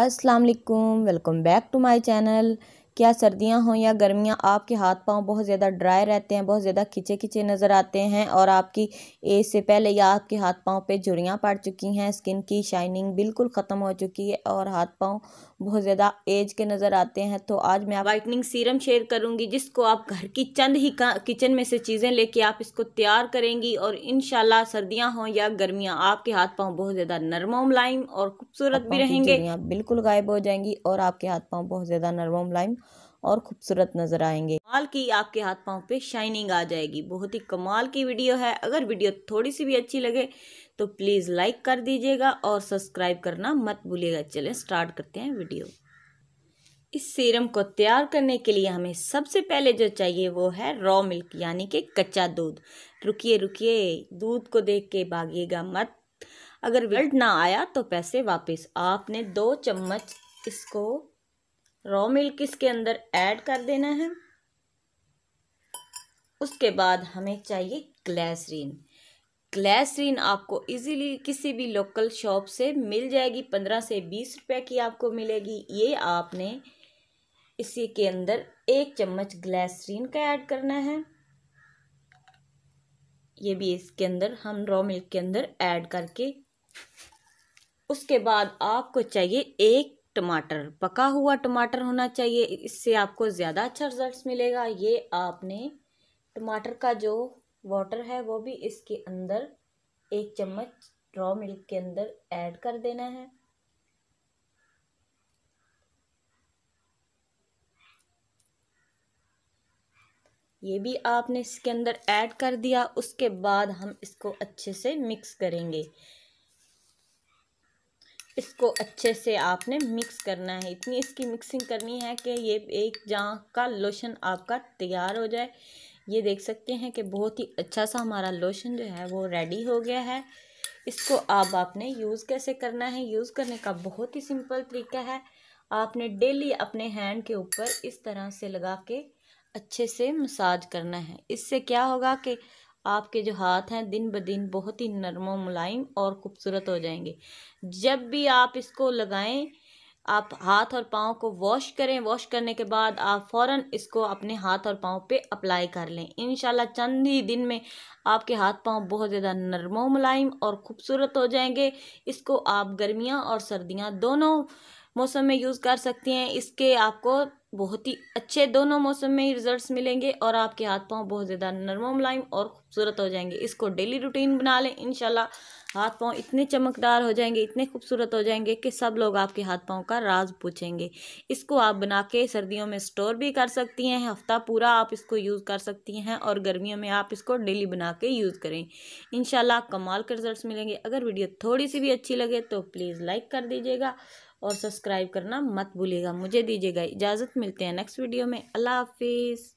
अस्सलाम वालेकुम welcome back to my channel क्या सर्दियाँ हों या गर्मियाँ आपके हाथ पाँव बहुत ज़्यादा ड्राई रहते हैं बहुत ज़्यादा खिंचे खिंचे नज़र आते हैं और आपकी एज से पहले या आपके हाथ पाँव पे झुरियाँ पड़ चुकी हैं स्किन की शाइनिंग बिल्कुल ख़त्म हो चुकी है और हाथ पाँव बहुत ज़्यादा एज के नज़र आते हैं तो आज मैं वाइटनिंग सीरम शेयर करूँगी जिसको आप घर की चंद ही किचन में से चीज़ें लेके आप इसको तैयार करेंगी और इन सर्दियाँ हों या गर्मियाँ आपके हाथ पाँव बहुत ज़्यादा नरम लाइम और खूबसूरत भी रहेंगे बिल्कुल गायब हो जाएंगी और आपके हाथ पाँव बहुत ज़्यादा नरम लाइम और खूबसूरत नज़र आएंगे माल की आपके हाथ पाँव पे शाइनिंग आ जाएगी बहुत ही कमाल की वीडियो है अगर वीडियो थोड़ी सी भी अच्छी लगे तो प्लीज़ लाइक कर दीजिएगा और सब्सक्राइब करना मत भूलिएगा चलें स्टार्ट करते हैं वीडियो इस सीरम को तैयार करने के लिए हमें सबसे पहले जो चाहिए वो है रॉ मिल्क यानी कि कच्चा दूध रुकिए रुकिए दूध को देख के भागिएगा मत अगर रिजल्ट ना आया तो पैसे वापस आपने दो चम्मच इसको रॉ मिल्क इसके अंदर ऐड कर देना है उसके बाद हमें चाहिए ग्लैसरीन ग्लैसरीन आपको इजीली किसी भी लोकल शॉप से मिल जाएगी पंद्रह से बीस रुपए की आपको मिलेगी ये आपने इसी के अंदर एक चम्मच ग्लैसरीन का ऐड करना है ये भी इसके अंदर हम रॉ मिल्क के अंदर ऐड करके उसके बाद आपको चाहिए एक टमाटर पका हुआ टमाटर होना चाहिए इससे आपको ज़्यादा अच्छा रिजल्ट मिलेगा ये आपने टमाटर का जो वाटर है वो भी इसके अंदर एक चम्मच रॉ मिल्क के अंदर ऐड कर देना है ये भी आपने इसके अंदर ऐड कर दिया उसके बाद हम इसको अच्छे से मिक्स करेंगे इसको अच्छे से आपने मिक्स करना है इतनी इसकी मिक्सिंग करनी है कि ये एक जहाँ का लोशन आपका तैयार हो जाए ये देख सकते हैं कि बहुत ही अच्छा सा हमारा लोशन जो है वो रेडी हो गया है इसको अब आपने यूज़ कैसे करना है यूज़ करने का बहुत ही सिंपल तरीका है आपने डेली अपने हैंड के ऊपर इस तरह से लगा के अच्छे से मसाज करना है इससे क्या होगा कि आपके जो हाथ हैं दिन ब दिन बहुत ही नरम मुलायम और ख़ूबसूरत हो जाएंगे जब भी आप इसको लगाएं आप हाथ और पाँव को वॉश करें वॉश करने के बाद आप फौरन इसको अपने हाथ और पाँव पे अप्लाई कर लें इन चंद ही दिन में आपके हाथ पाँव बहुत ज़्यादा नरम मुलायम और ख़ूबसूरत हो जाएंगे इसको आप गर्मियाँ और सर्दियाँ दोनों मौसम में यूज़ कर सकती हैं इसके आपको बहुत ही अच्छे दोनों मौसम में ही रिजल्ट्स मिलेंगे और आपके हाथ पांव बहुत ज़्यादा नरम मुलायम और खूबसूरत हो जाएंगे इसको डेली रूटीन बना लें इनशाला हाथ पांव इतने चमकदार हो जाएंगे इतने खूबसूरत हो जाएंगे कि सब लोग आपके हाथ पांव का राज पूछेंगे इसको आप बना के सर्दियों में स्टोर भी कर सकती हैं हफ्ता पूरा आप इसको यूज़ कर सकती हैं और गर्मियों में आप इसको डेली बना के यूज़ करें इन कमाल के रिजल्ट मिलेंगे अगर वीडियो थोड़ी सी भी अच्छी लगे तो प्लीज़ लाइक कर दीजिएगा और सब्सक्राइब करना मत भूलिएगा मुझे दीजिएगा इजाज़त मिलते हैं नेक्स्ट वीडियो में अल्लाह हाफिज़